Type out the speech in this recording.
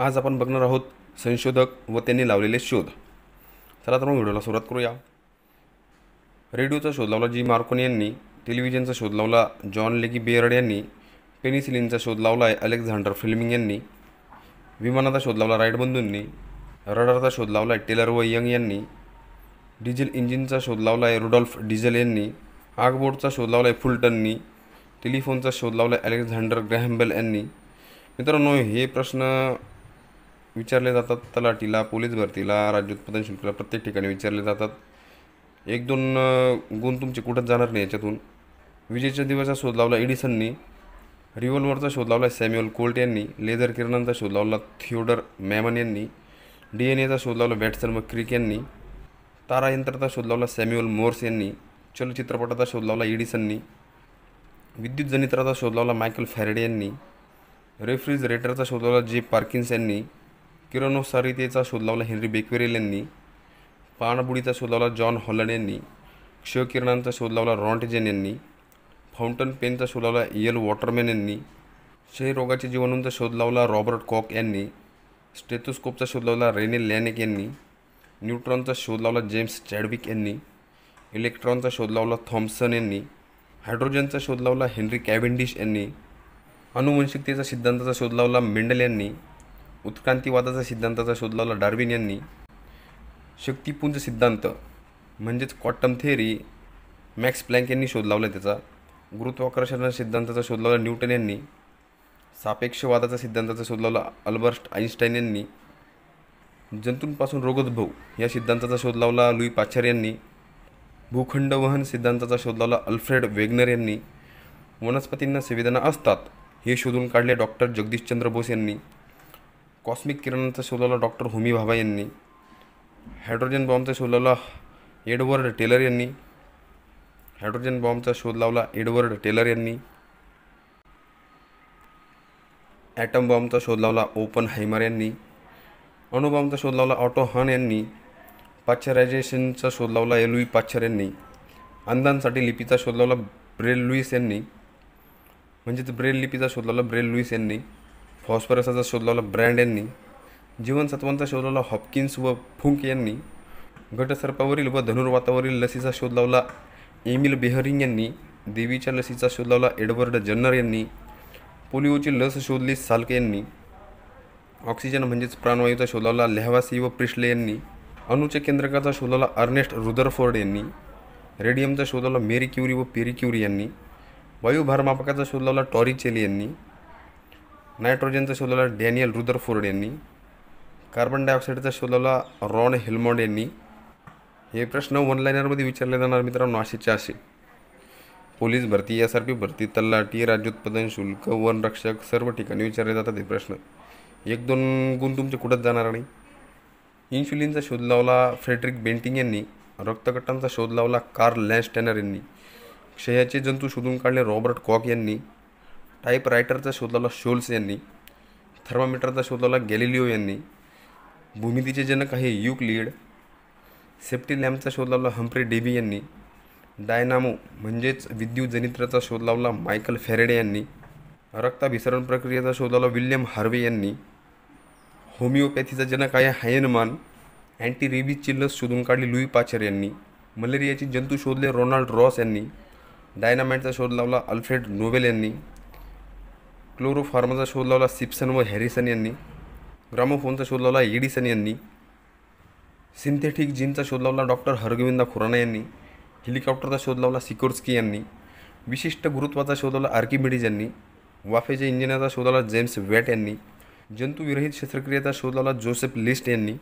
आज आपण बघणार आहोत संशोधक व त्यांनी लावलेले शोध चला तर मग व्हिडिओला सुरुवात करूया रेडिओचा शोध लावला जी मार्कोन यांनी टेलिव्हिजनचा शोध लावला जॉन लेगी बेअर्ड यांनी पेनिसिलिनचा शोध लावला आहे अलेक्झांडर फिल्मिंग यांनी विमानाचा शोध लावला राईट बंधूंनी रडारचा शोध लावला आहे टेलर व यंग यांनी डिझेल इंजिनचा शोध लावला आहे रुडॉल्फ डिझेल यांनी आगबोर्डचा शोध लावला आहे फुलटननी टेलिफोनचा शोध लावला आहे अलेक्झांडर ग्रॅहम्बेल यांनी मित्रांनो हे प्रश्न विचारले जातात तलाठीला पोलीस भरतीला राज्य उत्पादन शुल्कला प्रत्येक ठिकाणी विचारले जातात एक दोन गुण तुमचे कुठंच जाणार नाही याच्यातून विजेच्या दिव्याचा शोध लावला एडिसननी रिव्हॉल्वरचा शोध लावला सॅम्युअल कोल्ट यांनी लेझर किरणांचा शोध लावला थिओडर मॅमन यांनी डी एन एचा शोध लावला बॅट्सन मक्रिक यांनी यंत्राचा शोध लावला सॅम्युअल मोर्स यांनी चलचित्रपटाचा शोध लावला एडिसननी विद्युत जनित्राचा शोध लावला मायकल फॅरेडे यांनी रेफ्रिजरेटरचा शोध लावला जे पार्किन्स यांनी किरणोत्सारितेचा शोध लावला हेनरी बेक्वेरेल यांनी पाणबुडीचा शोध लावला जॉन हॉलंड यांनी किरणांचा शोध लावला रॉन्टजेन यांनी फाउंटन पेनचा शोध लावला एल वॉटरमॅन यांनी क्षयरोगाच्या जीवाणूंचा शोध लावला रॉबर्ट कॉक यांनी स्टेथोस्कोपचा शोध लावला रेने लॅनेक यांनी न्यूट्रॉनचा शोध लावला जेम्स चॅडविक यांनी इलेक्ट्रॉनचा शोध लावला थॉम्सन यांनी हायड्रोजनचा शोध लावला हेनरी कॅव्हेंडिश यांनी अनुवंशिकतेचा सिद्धांताचा शोध लावला मेंडल यांनी उत्क्रांतीवादाचा सिद्धांताचा शोध लावला डार्विन यांनी शक्तिपुंज सिद्धांत म्हणजेच क्वांटम थेअरी मॅक्स प्लँक यांनी शोध लावला त्याचा गुरुत्वाकर्षण सिद्धांताचा शोध लावला न्यूटन यांनी सापेक्षवादाचा सिद्धांताचा शोध लावला अल्बर्ट आईन्स्टाईन यांनी जंतूंपासून रोगोद्भव या सिद्धांताचा शोध लावला लुई पाचर यांनी भूखंड वहन सिद्धांताचा शोध लावला अल्फ्रेड वेग्नर यांनी वनस्पतींना संवेदना असतात हे शोधून काढले डॉक्टर जगदीशचंद्र बोस यांनी कॉस्मिक किरणांचा शोधलेला डॉक्टर होमी भाभा यांनी हायड्रोजन बॉम्बचा शोध लावला एडवर्ड टेलर यांनी हायड्रोजन बॉम्बचा शोध लावला एडवर्ड टेलर यांनी ॲटम बॉम्बचा शोध लावला ओपन हायमर यांनी अणुबॉम्बचा शोध लावला ऑटो हन यांनी पाश्चरायझेशनचा शोध लावला एलुई पाश्चर यांनी अंधांसाठी लिपीचा शोध लावला ब्रेल लुईस यांनी म्हणजेच ब्रेल लिपीचा शोध लावला ब्रेल लुईस यांनी फॉस्फरसाचा शोध लावला ब्रँड यांनी जीवनसत्वांचा शोध लावला हॉपकिन्स व फुंक यांनी घटसर्पावरील व धनुर्वातावरील लसीचा शोध लावला एमिल बेहरिंग यांनी देवीच्या लसीचा शोध लावला एडवर्ड जन्नर यांनी पोलिओची लस शोधली सालके यांनी ऑक्सिजन म्हणजेच प्राणवायूचा शोध लावला लेहवासी व प्रिश्ले यांनी अणुच्या केंद्रकाचा शोध लावला अर्नेस्ट रुदरफोर्ड यांनी रेडियमचा शोध लावला मेरी क्युरी व पेरी क्युरी यांनी वायुभारमापकाचा शोध लावला टॉरी चेली यांनी नायट्रोजनचा शोधला डॅनियल फोर्ड यांनी कार्बन डायऑक्साईडचा लावला रॉन हेल्मॉन्ड यांनी हे प्रश्न वन लायनरमध्ये विचारले जाणार मित्रांनो असे चारशे पोलीस भरती यासारखी भरती तलाठी राज्योत्पादन शुल्क वनरक्षक सर्व ठिकाणी विचारले जातात हे प्रश्न एक दोन गुण तुमचे कुठंच जाणार नाही इन्शुलिनचा शोध लावला फ्रेडरिक बेंटिंग यांनी रक्तगटांचा शोध लावला कार्ल लॅन्स्टॅनर यांनी क्षयाचे जंतू शोधून काढले रॉबर्ट कॉक यांनी टाईपरायटरचा शोध लावला शोल्स यांनी थर्मामीटरचा शोध लावला गॅलिलिओ यांनी भूमितीचे जनक आहे युक्लिड सेफ्टी लॅम्पचा शोध लावला हम्प्री डेबी यांनी डायनामो म्हणजेच विद्युत जनित्राचा शोध लावला मायकल फेरेडे यांनी रक्ताभिसरण प्रक्रियेचा शोध लावला विल्यम हार्वे यांनी होमिओपॅथीचा जनक आहे हायनमान अँटी रेबीजची लस शोधून काढली लुई पाचर यांनी मलेरियाची जंतू शोधले रोनाल्ड रॉस यांनी डायनामाइटचा शोध लावला अल्फ्रेड नोवेल यांनी क्लोरोफार्माचा शोध लावला सिप्सन व हॅरिसन यांनी ग्रामोफोनचा शोध लावला एडिसन यांनी सिंथेटिक जिनचा शोध लावला डॉक्टर हरगोविंदा खुराना यांनी हेलिकॉप्टरचा शोध लावला सिकोर्स्की यांनी विशिष्ट गुरुत्वाचा शोध लावला आर्किमिडीज यांनी वाफेच्या इंजिनाचा शोध लावला जेम्स वॅट यांनी जंतुविरहित शस्त्रक्रियेचा शोध लावला जोसेफ लिस्ट यांनी